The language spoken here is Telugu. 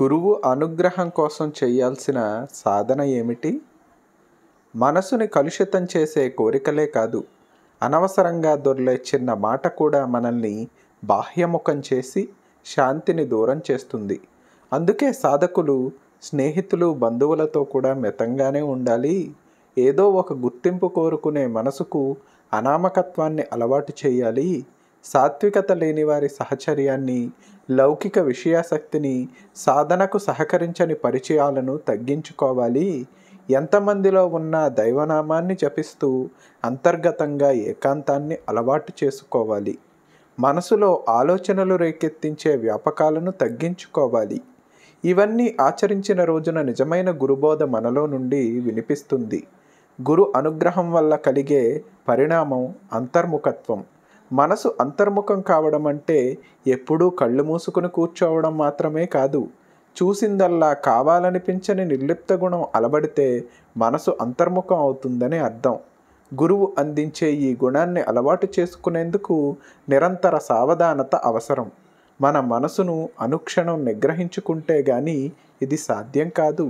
గురువు అనుగ్రహం కోసం చేయాల్సిన సాధన ఏమిటి మనసుని కలుషితం చేసే కోరికలే కాదు అనవసరంగా దొర్లే చిన్న మాట కూడా మనల్ని బాహ్యముఖం చేసి శాంతిని దూరం చేస్తుంది అందుకే సాధకులు స్నేహితులు బంధువులతో కూడా మితంగానే ఉండాలి ఏదో ఒక గుర్తింపు కోరుకునే మనసుకు అనామకత్వాన్ని అలవాటు చేయాలి సాత్వికత లేని వారి సహచర్యాన్ని లౌకిక విషయాసక్తిని సాధనకు సహకరించని పరిచయాలను తగ్గించుకోవాలి ఎంతమందిలో ఉన్న దైవనామాన్ని జపిస్తూ అంతర్గతంగా ఏకాంతాన్ని అలవాటు చేసుకోవాలి మనసులో ఆలోచనలు రేకెత్తించే వ్యాపకాలను తగ్గించుకోవాలి ఇవన్నీ ఆచరించిన రోజున నిజమైన గురుబోధ మనలో నుండి వినిపిస్తుంది గురు అనుగ్రహం వల్ల కలిగే పరిణామం అంతర్ముఖత్వం మనసు అంతర్ముఖం కావడం అంటే ఎప్పుడూ కళ్ళు మూసుకుని కూర్చోవడం మాత్రమే కాదు చూసిందల్లా కావాలనిపించని నిర్లిప్త గుణం అలబడితే మనసు అంతర్ముఖం అవుతుందని అర్థం గురువు అందించే ఈ గుణాన్ని అలవాటు చేసుకునేందుకు నిరంతర సావధానత అవసరం మన మనసును అనుక్షణం నిగ్రహించుకుంటే గాని ఇది సాధ్యం కాదు